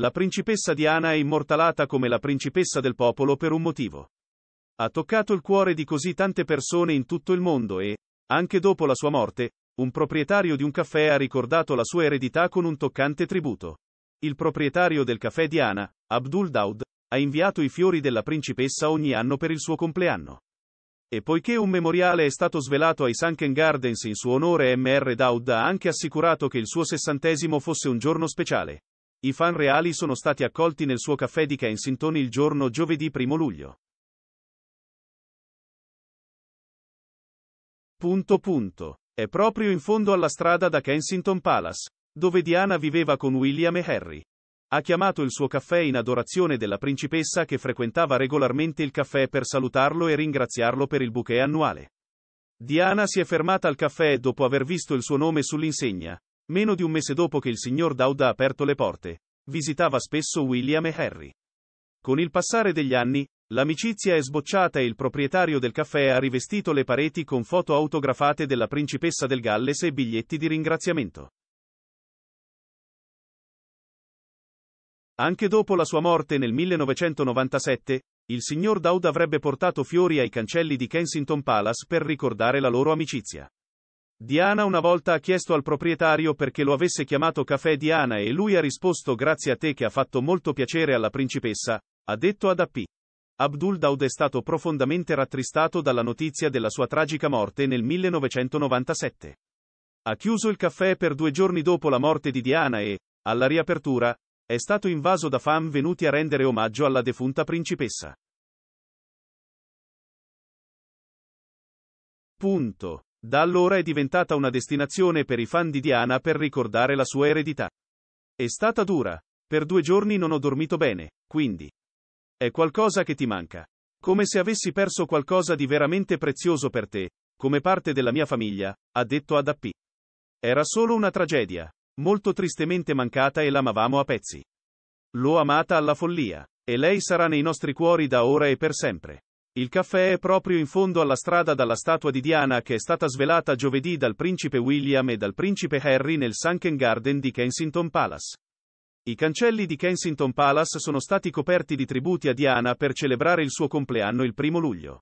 La principessa Diana è immortalata come la principessa del popolo per un motivo. Ha toccato il cuore di così tante persone in tutto il mondo e, anche dopo la sua morte, un proprietario di un caffè ha ricordato la sua eredità con un toccante tributo. Il proprietario del caffè Diana, Abdul Daud, ha inviato i fiori della principessa ogni anno per il suo compleanno. E poiché un memoriale è stato svelato ai Sunken Gardens in suo onore, Mr. Daud ha anche assicurato che il suo sessantesimo fosse un giorno speciale. I fan reali sono stati accolti nel suo caffè di Kensington il giorno giovedì 1 luglio. Punto punto. È proprio in fondo alla strada da Kensington Palace, dove Diana viveva con William e Harry. Ha chiamato il suo caffè in adorazione della principessa che frequentava regolarmente il caffè per salutarlo e ringraziarlo per il bouquet annuale. Diana si è fermata al caffè dopo aver visto il suo nome sull'insegna, Meno di un mese dopo che il signor Dowd ha aperto le porte, visitava spesso William e Harry. Con il passare degli anni, l'amicizia è sbocciata e il proprietario del caffè ha rivestito le pareti con foto autografate della principessa del Galles e biglietti di ringraziamento. Anche dopo la sua morte nel 1997, il signor Dowd avrebbe portato fiori ai cancelli di Kensington Palace per ricordare la loro amicizia. Diana una volta ha chiesto al proprietario perché lo avesse chiamato Caffè Diana e lui ha risposto grazie a te che ha fatto molto piacere alla principessa, ha detto ad AP. Abdul Daud è stato profondamente rattristato dalla notizia della sua tragica morte nel 1997. Ha chiuso il caffè per due giorni dopo la morte di Diana e, alla riapertura, è stato invaso da fan venuti a rendere omaggio alla defunta principessa. Punto. Da allora è diventata una destinazione per i fan di Diana per ricordare la sua eredità. È stata dura. Per due giorni non ho dormito bene, quindi. È qualcosa che ti manca. Come se avessi perso qualcosa di veramente prezioso per te, come parte della mia famiglia, ha detto ad AP. Era solo una tragedia, molto tristemente mancata e l'amavamo a pezzi. L'ho amata alla follia, e lei sarà nei nostri cuori da ora e per sempre. Il caffè è proprio in fondo alla strada dalla statua di Diana che è stata svelata giovedì dal principe William e dal principe Harry nel Sunken Garden di Kensington Palace. I cancelli di Kensington Palace sono stati coperti di tributi a Diana per celebrare il suo compleanno il primo luglio.